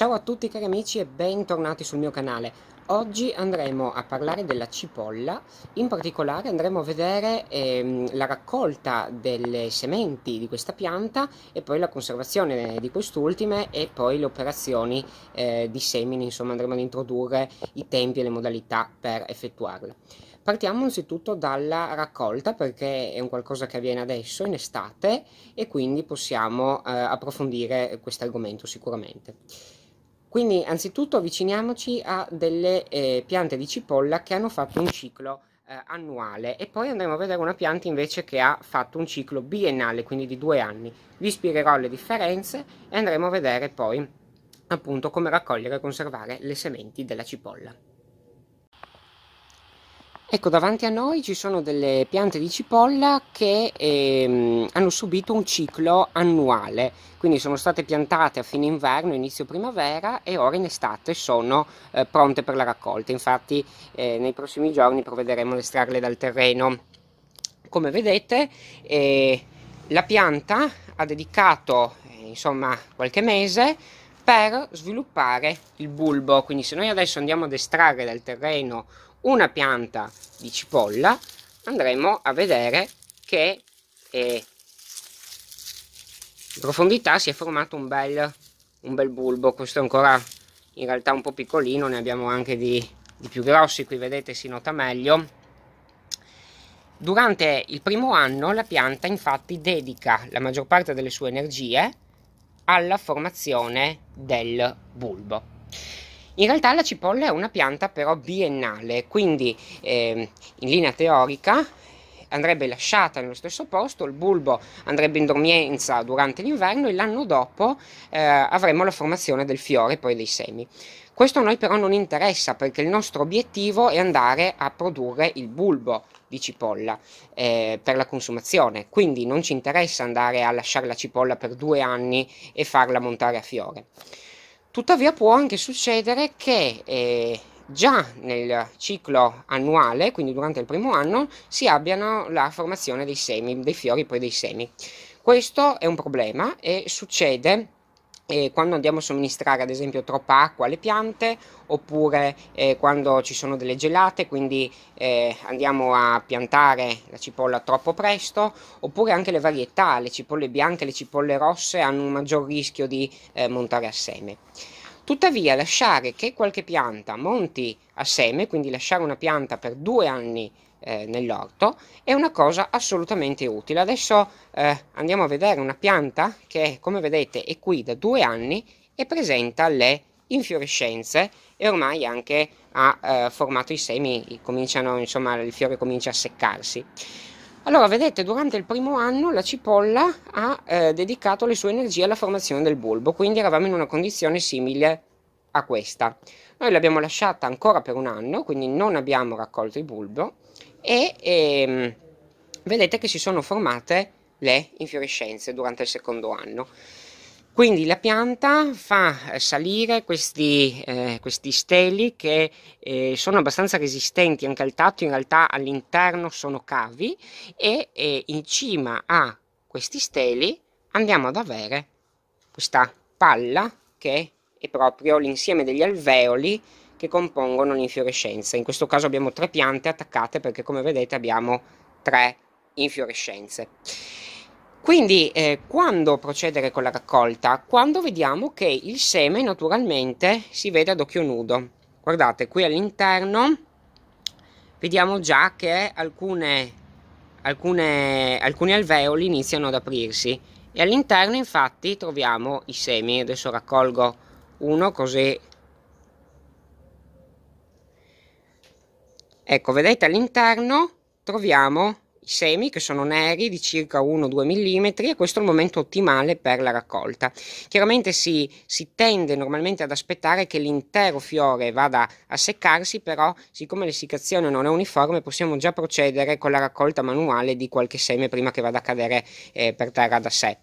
Ciao a tutti cari amici e bentornati sul mio canale. Oggi andremo a parlare della cipolla, in particolare andremo a vedere ehm, la raccolta delle sementi di questa pianta e poi la conservazione di quest'ultime e poi le operazioni eh, di semine, insomma andremo ad introdurre i tempi e le modalità per effettuarle. Partiamo innanzitutto dalla raccolta perché è un qualcosa che avviene adesso in estate e quindi possiamo eh, approfondire questo argomento sicuramente. Quindi anzitutto avviciniamoci a delle eh, piante di cipolla che hanno fatto un ciclo eh, annuale e poi andremo a vedere una pianta invece che ha fatto un ciclo biennale, quindi di due anni. Vi spiegherò le differenze e andremo a vedere poi appunto come raccogliere e conservare le sementi della cipolla. Ecco, davanti a noi ci sono delle piante di cipolla che ehm, hanno subito un ciclo annuale, quindi sono state piantate a fine inverno, inizio primavera e ora in estate sono eh, pronte per la raccolta. Infatti eh, nei prossimi giorni provvederemo ad estrarle dal terreno. Come vedete eh, la pianta ha dedicato eh, insomma, qualche mese per sviluppare il bulbo, quindi se noi adesso andiamo ad estrarre dal terreno una pianta di cipolla andremo a vedere che eh, in profondità si è formato un bel, un bel bulbo questo è ancora in realtà un po' piccolino ne abbiamo anche di, di più grossi qui vedete si nota meglio Durante il primo anno la pianta infatti dedica la maggior parte delle sue energie alla formazione del bulbo. In realtà la cipolla è una pianta però biennale, quindi eh, in linea teorica andrebbe lasciata nello stesso posto, il bulbo andrebbe in dormienza durante l'inverno e l'anno dopo eh, avremo la formazione del fiore e poi dei semi. Questo a noi però non interessa perché il nostro obiettivo è andare a produrre il bulbo di cipolla eh, per la consumazione, quindi non ci interessa andare a lasciare la cipolla per due anni e farla montare a fiore. Tuttavia può anche succedere che eh, già nel ciclo annuale, quindi durante il primo anno, si abbiano la formazione dei semi, dei fiori poi dei semi. Questo è un problema e succede e quando andiamo a somministrare ad esempio troppa acqua alle piante oppure eh, quando ci sono delle gelate quindi eh, andiamo a piantare la cipolla troppo presto oppure anche le varietà, le cipolle bianche e le cipolle rosse hanno un maggior rischio di eh, montare a seme. Tuttavia lasciare che qualche pianta monti a seme, quindi lasciare una pianta per due anni eh, nell'orto è una cosa assolutamente utile. Adesso eh, andiamo a vedere una pianta che come vedete è qui da due anni e presenta le infiorescenze e ormai anche ha eh, formato i semi, cominciano, insomma il fiore comincia a seccarsi. Allora, vedete, durante il primo anno la cipolla ha eh, dedicato le sue energie alla formazione del bulbo, quindi eravamo in una condizione simile a questa. Noi l'abbiamo lasciata ancora per un anno, quindi non abbiamo raccolto il bulbo, e ehm, vedete che si sono formate le infiorescenze durante il secondo anno. Quindi la pianta fa salire questi, eh, questi steli che eh, sono abbastanza resistenti anche al tatto, in realtà all'interno sono cavi e eh, in cima a questi steli andiamo ad avere questa palla che è proprio l'insieme degli alveoli che compongono l'infiorescenza. In questo caso abbiamo tre piante attaccate perché come vedete abbiamo tre infiorescenze. Quindi eh, quando procedere con la raccolta? Quando vediamo che il seme naturalmente si vede ad occhio nudo. Guardate qui all'interno vediamo già che alcune, alcune, alcuni alveoli iniziano ad aprirsi e all'interno infatti troviamo i semi. Adesso raccolgo uno così Ecco, vedete all'interno troviamo i semi che sono neri di circa 1-2 mm e questo è il momento ottimale per la raccolta. Chiaramente si, si tende normalmente ad aspettare che l'intero fiore vada a seccarsi, però siccome l'essiccazione non è uniforme possiamo già procedere con la raccolta manuale di qualche seme prima che vada a cadere eh, per terra da sé.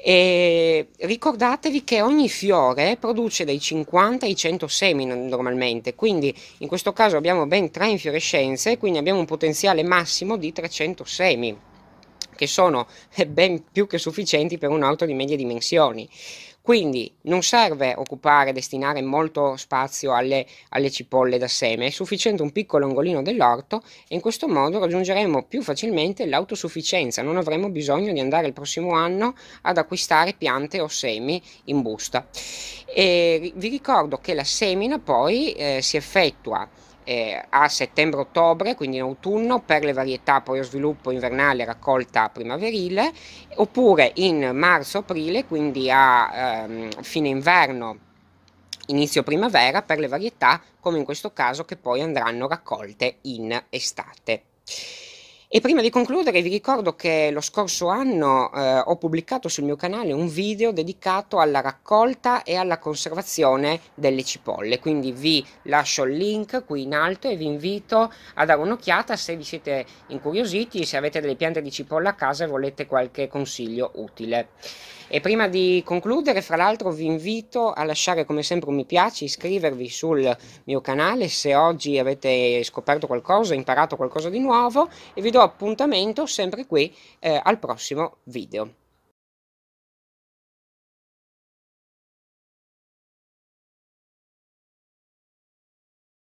E ricordatevi che ogni fiore produce dai 50 ai 100 semi normalmente, quindi in questo caso abbiamo ben 3 infiorescenze, quindi abbiamo un potenziale massimo di 300 semi, che sono eh, ben più che sufficienti per un auto di medie dimensioni. Quindi non serve occupare, destinare molto spazio alle, alle cipolle da seme, è sufficiente un piccolo angolino dell'orto e in questo modo raggiungeremo più facilmente l'autosufficienza, non avremo bisogno di andare il prossimo anno ad acquistare piante o semi in busta. E vi ricordo che la semina poi eh, si effettua eh, a settembre-ottobre, quindi in autunno, per le varietà poi sviluppo invernale raccolta primaverile, oppure in marzo-aprile, quindi a ehm, fine inverno inizio primavera per le varietà, come in questo caso, che poi andranno raccolte in estate. E prima di concludere vi ricordo che lo scorso anno eh, ho pubblicato sul mio canale un video dedicato alla raccolta e alla conservazione delle cipolle, quindi vi lascio il link qui in alto e vi invito a dare un'occhiata se vi siete incuriositi, se avete delle piante di cipolla a casa e volete qualche consiglio utile. E prima di concludere, fra l'altro, vi invito a lasciare come sempre un mi piace, iscrivervi sul mio canale se oggi avete scoperto qualcosa, imparato qualcosa di nuovo e vi do do appuntamento sempre qui eh, al prossimo video.